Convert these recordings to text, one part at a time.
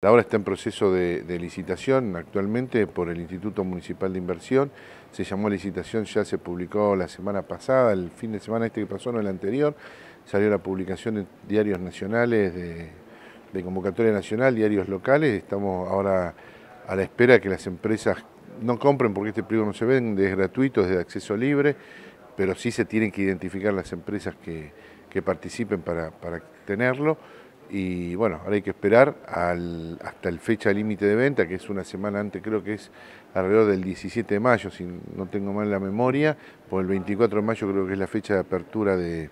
Ahora está en proceso de, licitación actualmente por el Instituto Municipal de Inversión. Se llamó licitación, ya se publicó la semana pasada, el fin de semana este que pasó, no el anterior. Salió la publicación en diarios nacionales de, convocatoria nacional, diarios locales. Estamos ahora a la espera que las empresas no compren porque este pliego no se vende, es gratuito, es de acceso libre, pero sí se tienen que identificar las empresas que, participen para tenerlo y bueno, ahora hay que esperar hasta el fecha límite de venta, que es una semana antes, creo que es alrededor del 17 de mayo, si no tengo mal la memoria, por el 24 de mayo creo que es la fecha de apertura de,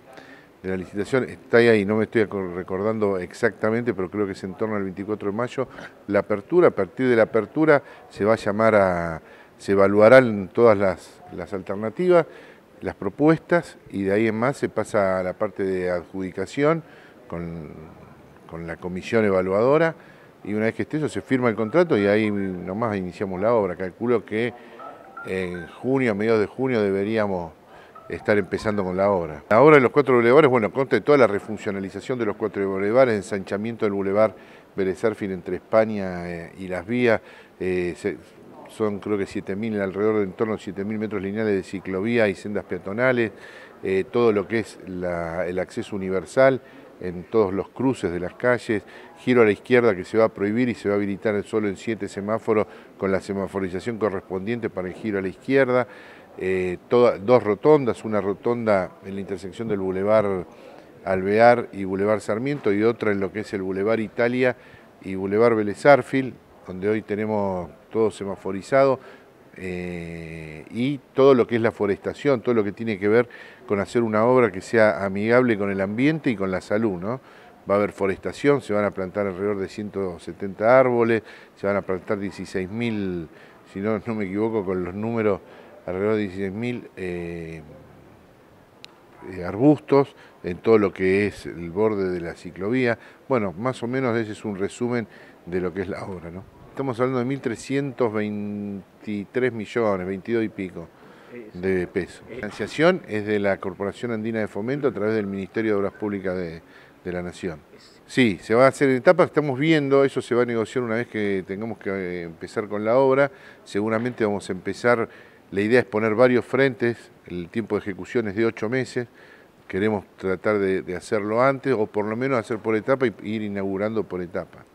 la licitación, está ahí, no me estoy recordando exactamente, pero creo que es en torno al 24 de mayo la apertura, a partir de la apertura se va a llamar a, se evaluarán todas las, las alternativas, las propuestas y de ahí en más se pasa a la parte de adjudicación con con la comisión evaluadora y una vez que esté eso se firma el contrato y ahí nomás iniciamos la obra. Calculo que en junio, a mediados de junio, deberíamos estar empezando con la obra. La obra de los cuatro bulevares, bueno, consta de toda la refuncionalización de los cuatro bulevares, ensanchamiento del bulevar fin entre España eh, y las vías, eh, se, son creo que 7.000, alrededor de en torno a 7.000 metros lineales de ciclovía y sendas peatonales, eh, todo lo que es el acceso universal en todos los cruces de las calles, giro a la izquierda que se va a prohibir y se va a habilitar solo en 7 semáforos con la semaforización correspondiente para el giro a la izquierda, eh, dos rotondas, una rotonda en la intersección del Boulevard Alvear y Boulevard Sarmiento y otra en lo que es el Boulevard Italia y Boulevard belezarfil donde hoy tenemos todo semaforizado, eh, y todo lo que es la forestación, todo lo que tiene que ver con hacer una obra que sea amigable con el ambiente y con la salud, ¿no? Va a haber forestación, se van a plantar alrededor de 170 árboles, se van a plantar 16.000, si no, no me equivoco con los números, alrededor de 16.000 eh, eh, arbustos en todo lo que es el borde de la ciclovía. Bueno, más o menos ese es un resumen de lo que es la obra, ¿no? estamos hablando de 1.323 millones, 22 y pico de pesos. La financiación es de la Corporación Andina de Fomento a través del Ministerio de Obras Públicas de, la Nación. Sí, se va a hacer en etapas, estamos viendo, eso se va a negociar una vez que tengamos que eh, empezar con la obra. Seguramente vamos a empezar, la idea es poner varios frentes, el tiempo de ejecución es de ocho meses, queremos tratar de, hacerlo antes o por lo menos hacer por etapa e ir inaugurando por etapa.